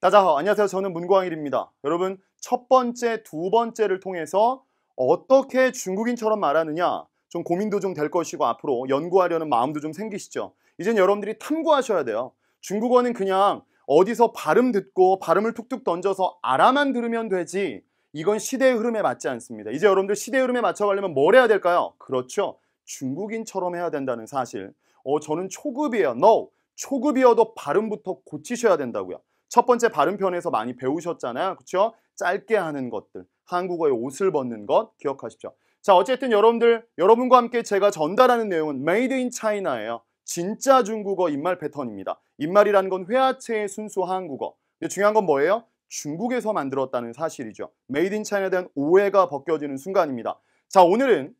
따자하 안녕하세요 저는 문광일입니다 여러분 첫 번째 두 번째를 통해서 어떻게 중국인처럼 말하느냐 좀 고민도 좀 될 것이고 앞으로 연구하려는 마음도 좀 생기시죠 이젠 여러분들이 탐구하셔야 돼요 중국어는 그냥 어디서 발음 듣고 발음을 툭툭 던져서 알아만 들으면 되지 이건 시대의 흐름에 맞지 않습니다 이제 여러분들 시대의 흐름에 맞춰가려면 뭘 해야 될까요? 그렇죠 중국인처럼 해야 된다는 사실 어 저는 초급이에요 No 초급이어도 발음부터 고치셔야 된다고요. 첫 번째 발음편에서 많이 배우셨잖아요. 그렇죠? 짧게 하는 것들, 한국어의 옷을 벗는 것 기억하십시오. 자, 어쨌든 여러분들, 여러분과 함께 제가 전달하는 내용은 메이드 인차이나 h 예요 진짜 중국어 입말 패턴입니다. 입말이라는 건 회화체의 순수 한국어. 근데 중요한 건 뭐예요? 중국에서 만들었다는 사실이죠. 메이드 인차이나에 대한 오해가 벗겨지는 순간입니다. 자, 오늘은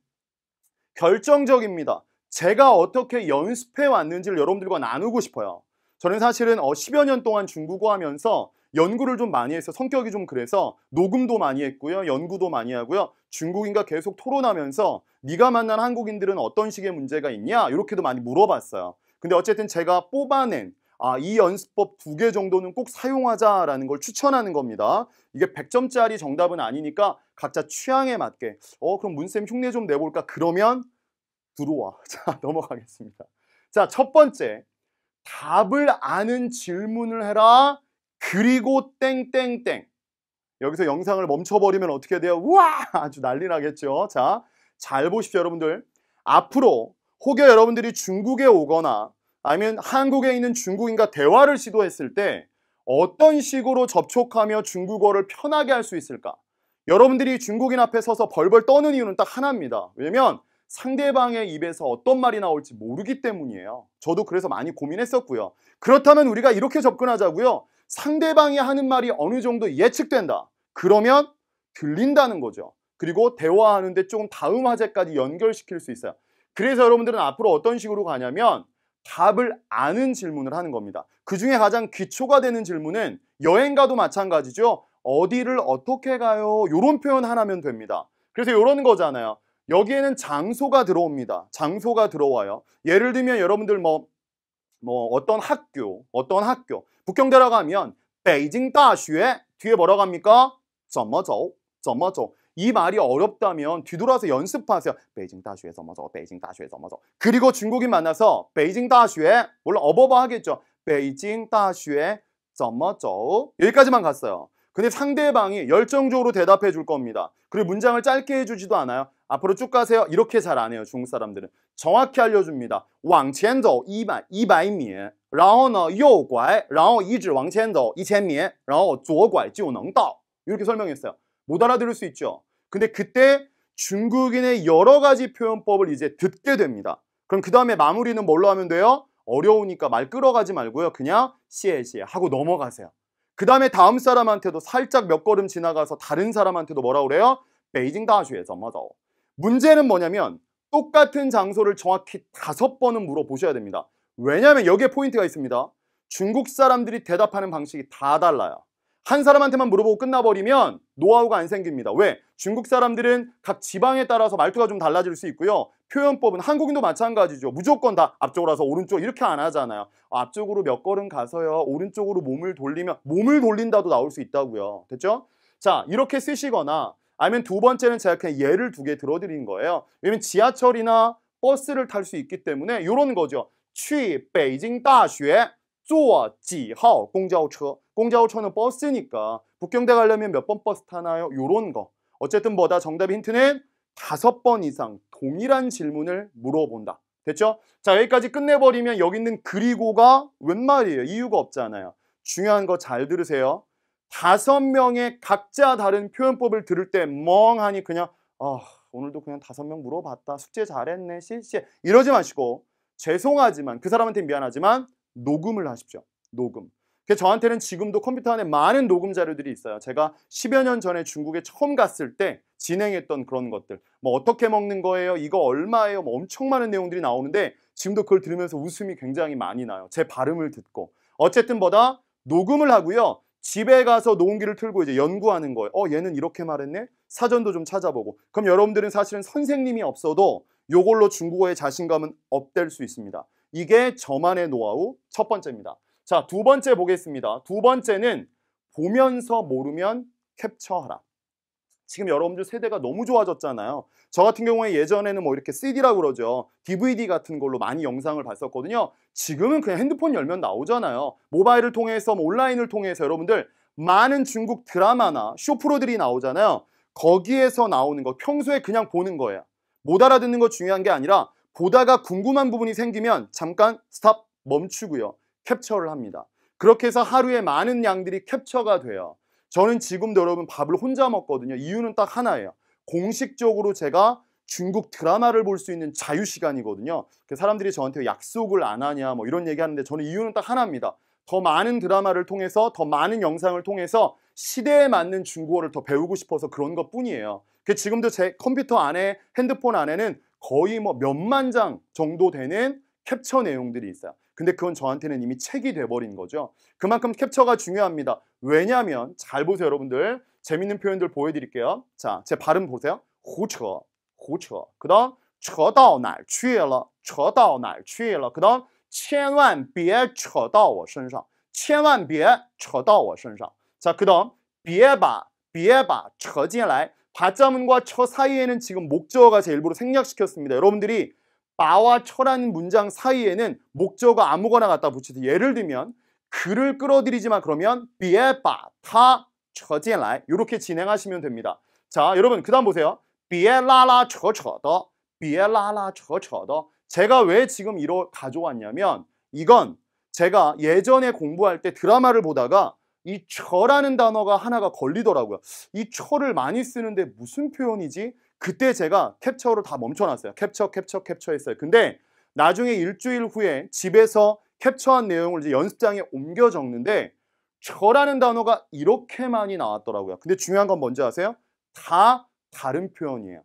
결정적입니다. 제가 어떻게 연습해 왔는지를 여러분들과 나누고 싶어요. 저는 사실은 어 10여 년 동안 중국어 하면서 연구를 좀 많이 해서 성격이 좀 그래서 녹음도 많이 했고요. 연구도 많이 하고요. 중국인과 계속 토론하면서 네가 만난 한국인들은 어떤 식의 문제가 있냐? 이렇게도 많이 물어봤어요. 근데 어쨌든 제가 뽑아낸 아, 이 연습법 두 개 정도는 꼭 사용하자라는 걸 추천하는 겁니다. 이게 100점짜리 정답은 아니니까 각자 취향에 맞게 어 그럼 문쌤 흉내 좀 내볼까? 그러면 들어와. 자, 넘어가겠습니다. 자, 첫 번째. 답을 아는 질문을 해라. 그리고 땡땡땡. 여기서 영상을 멈춰버리면 어떻게 돼요? 우와! 아주 난리 나겠죠? 자, 잘 보십시오, 여러분들. 앞으로 혹여 여러분들이 중국에 오거나 아니면 한국에 있는 중국인과 대화를 시도했을 때 어떤 식으로 접촉하며 중국어를 편하게 할 수 있을까? 여러분들이 중국인 앞에 서서 벌벌 떠는 이유는 딱 하나입니다. 왜냐면 상대방의 입에서 어떤 말이 나올지 모르기 때문이에요. 저도 그래서 많이 고민했었고요. 그렇다면 우리가 이렇게 접근하자고요. 상대방이 하는 말이 어느 정도 예측된다. 그러면 들린다는 거죠. 그리고 대화하는데 조금 다음 화제까지 연결시킬 수 있어요. 그래서 여러분들은 앞으로 어떤 식으로 가냐면 답을 아는 질문을 하는 겁니다. 그 중에 가장 기초가 되는 질문은 여행가도 마찬가지죠. 어디를 어떻게 가요? 이런 표현 하나면 됩니다. 그래서 이런 거잖아요. 여기에는 장소가 들어옵니다. 장소가 들어와요. 예를 들면 여러분들 뭐, 뭐 어떤 학교, 어떤 학교. 북경대라 가면 베이징 다슈에 뒤에 뭐라 고합니까 점머저, 점머저. 이 말이 어렵다면 뒤돌아서 연습하세요. 베이징 다슈에 점머저, 베이징 다슈에 점머저. 그리고 중국인 만나서 베이징 다슈에 물론 어버버 하겠죠. 베이징 다슈에 점머저. 여기까지만 갔어요. 근데 상대방이 열정적으로 대답해 줄 겁니다. 그리고 문장을 짧게 해주지도 않아요. 앞으로 쭉 가세요. 이렇게 잘 안 해요. 중국 사람들은. 정확히 알려줍니다. 왕前走 200, 200미. 然后呢,右拐,然后一直往前走 2000미. 然后左拐就能到. 이렇게 설명했어요. 못 알아들을 수 있죠. 근데 그때 중국인의 여러 가지 표현법을 이제 듣게 됩니다. 그럼 그 다음에 마무리는 뭘로 하면 돼요? 어려우니까 말 끌어가지 말고요. 그냥 시에시에 하고 넘어가세요. 그 다음에 다음 사람한테도 살짝 몇 걸음 지나가서 다른 사람한테도 뭐라 그래요? 베이징 다주에 점마저 뭐 문제는 뭐냐면 똑같은 장소를 정확히 다섯 번은 물어보셔야 됩니다. 왜냐하면 여기에 포인트가 있습니다. 중국 사람들이 대답하는 방식이 다 달라요. 한 사람한테만 물어보고 끝나버리면 노하우가 안 생깁니다. 왜? 중국 사람들은 각 지방에 따라서 말투가 좀 달라질 수 있고요. 표현법은 한국인도 마찬가지죠. 무조건 다 앞쪽으로서 와 오른쪽 이렇게 안 하잖아요. 아, 앞쪽으로 몇 걸음 가서요. 오른쪽으로 몸을 돌리면 몸을 돌린다도 나올 수 있다고요. 됐죠? 자, 이렇게 쓰시거나 아니면 두 번째는 제가 그냥 예를 두 개 들어드린 거예요. 왜냐면 지하철이나 버스를 탈 수 있기 때문에 이런 거죠. 去北京大学坐几号 공자오처. 공자오처는 버스니까 북경대 가려면 몇 번 버스 타나요? 요런 거. 어쨌든 뭐다 정답 힌트는 다섯 번 이상 동일한 질문을 물어본다. 됐죠? 자 여기까지 끝내버리면 여기 있는 그리고가 웬 말이에요? 이유가 없잖아요. 중요한 거 잘 들으세요. 다섯 명의 각자 다른 표현법을 들을 때 멍하니 그냥 어, 오늘도 그냥 다섯 명 물어봤다. 숙제 잘했네. 실시 이러지 마시고 죄송하지만 그 사람한테 미안하지만 녹음을 하십시오. 녹음. 저한테는 지금도 컴퓨터 안에 많은 녹음 자료들이 있어요. 제가 10여 년 전에 중국에 처음 갔을 때 진행했던 그런 것들. 뭐 어떻게 먹는 거예요? 이거 얼마예요? 뭐 엄청 많은 내용들이 나오는데 지금도 그걸 들으면서 웃음이 굉장히 많이 나요. 제 발음을 듣고. 어쨌든 보다 녹음을 하고요. 집에 가서 농기를 틀고 이제 연구하는 거예요. 어, 얘는 이렇게 말했네? 사전도 좀 찾아보고. 그럼 여러분들은 사실은 선생님이 없어도 요걸로 중국어의 자신감은 업될 수 있습니다. 이게 저만의 노하우 첫 번째입니다. 자, 두 번째 보겠습니다. 두 번째는 보면서 모르면 캡처하라. 지금 여러분들 세대가 너무 좋아졌잖아요. 저 같은 경우에 예전에는 뭐 이렇게 CD라고 그러죠. DVD 같은 걸로 많이 영상을 봤었거든요. 지금은 그냥 핸드폰 열면 나오잖아요. 모바일을 통해서 뭐 온라인을 통해서 여러분들 많은 중국 드라마나 쇼프로들이 나오잖아요. 거기에서 나오는 거 평소에 그냥 보는 거예요. 못 알아듣는 거 중요한 게 아니라 보다가 궁금한 부분이 생기면 잠깐 스탑 멈추고요. 캡처를 합니다. 그렇게 해서 하루에 많은 양들이 캡처가 돼요. 저는 지금도 여러분 밥을 혼자 먹거든요. 이유는 딱 하나예요. 공식적으로 제가 중국 드라마를 볼 수 있는 자유 시간이거든요. 그 사람들이 저한테 약속을 안 하냐 뭐 이런 얘기 하는데 저는 이유는 딱 하나입니다. 더 많은 드라마를 통해서 더 많은 영상을 통해서 시대에 맞는 중국어를 더 배우고 싶어서 그런 것 뿐이에요. 그 지금도 제 컴퓨터 안에 핸드폰 안에는 거의 뭐 몇만 장 정도 되는 캡처 내용들이 있어요. 근데 그건 저한테는 이미 책이 돼버린 거죠. 그만큼 캡처가 중요합니다. 왜냐하면 잘 보세요 여러분들. 재밌는 표현들 보여드릴게요. 자, 제 발음 보세요. 호처, 호처. 그 다음 扯到哪儿去了?扯到哪儿去了?그 다음 千万别扯到我身上,千万别扯到我身上. 자, 그 다음 别把,别把,扯进来. 바자문과 처 사이에는 지금 목적어가 제 일부러 생략시켰습니다. 여러분들이 바와 처라는 문장 사이에는 목적어 아무거나 갖다 붙여듯 예를 들면 그를 끌어들이지만 그러면 비에바 타 처진라이 이렇게 진행하시면 됩니다. 자 여러분 그 다음 보세요. 비에라라 처처더 비에라라 처처더 제가 왜 지금 이로 가져왔냐면 이건 제가 예전에 공부할 때 드라마를 보다가 이 처라는 단어가 하나가 걸리더라고요. 이 처를 많이 쓰는데 무슨 표현이지? 그때 제가 캡처로 다 멈춰놨어요. 캡처, 캡처, 캡처했어요. 근데 나중에 일주일 후에 집에서 캡처한 내용을 이제 연습장에 옮겨 적는데 저라는 단어가 이렇게 많이 나왔더라고요. 근데 중요한 건 뭔지 아세요? 다 다른 표현이에요.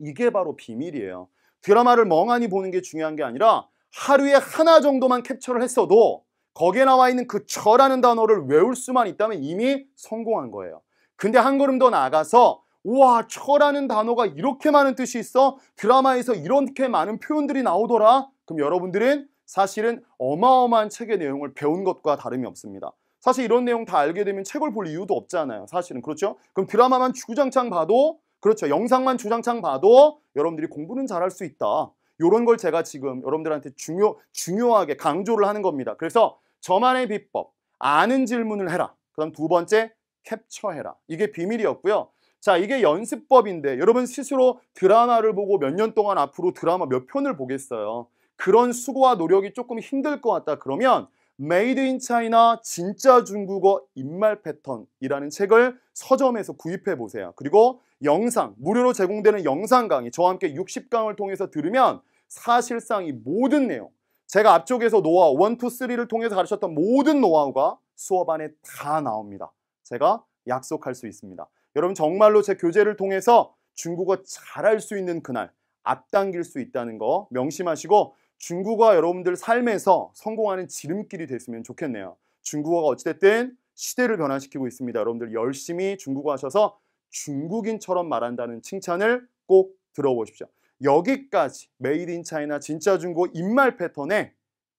이게 바로 비밀이에요. 드라마를 멍하니 보는 게 중요한 게 아니라 하루에 하나 정도만 캡처를 했어도 거기에 나와 있는 그 저라는 단어를 외울 수만 있다면 이미 성공한 거예요. 근데 한 걸음 더 나아가서 우와 처라는 단어가 이렇게 많은 뜻이 있어 드라마에서 이렇게 많은 표현들이 나오더라 그럼 여러분들은 사실은 어마어마한 책의 내용을 배운 것과 다름이 없습니다 사실 이런 내용 다 알게 되면 책을 볼 이유도 없잖아요 사실은 그렇죠? 그럼 드라마만 주구장창 봐도 그렇죠 영상만 주장창 봐도 여러분들이 공부는 잘할 수 있다 이런 걸 제가 지금 여러분들한테 중요, 중요하게 강조를 하는 겁니다 그래서 저만의 비법 아는 질문을 해라 그 다음 두 번째 캡처해라 이게 비밀이었고요 자, 이게 연습법인데 여러분 스스로 드라마를 보고 몇 년 동안 앞으로 드라마 몇 편을 보겠어요. 그런 수고와 노력이 조금 힘들 것 같다. 그러면 메이드 인 차이나 진짜 중국어 입말 패턴이라는 책을 서점에서 구입해 보세요. 그리고 영상, 무료로 제공되는 영상 강의 저와 함께 60강을 통해서 들으면 사실상 이 모든 내용 제가 앞쪽에서 노하우 1, 2, 3를 통해서 가르쳤던 모든 노하우가 수업 안에 다 나옵니다. 제가 약속할 수 있습니다. 여러분 정말로 제 교재를 통해서 중국어 잘할 수 있는 그날 앞당길 수 있다는 거 명심하시고 중국어가 여러분들 삶에서 성공하는 지름길이 됐으면 좋겠네요. 중국어가 어찌됐든 시대를 변화시키고 있습니다. 여러분들 열심히 중국어 하셔서 중국인처럼 말한다는 칭찬을 꼭 들어보십시오. 여기까지 메이드 인 차이나 진짜 중국어 입말 패턴의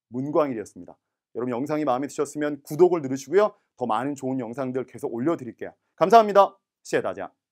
문광일이었습니다. 여러분 영상이 마음에 드셨으면 구독을 누르시고요. 더 많은 좋은 영상들 계속 올려드릴게요. 감사합니다. 谢谢大家。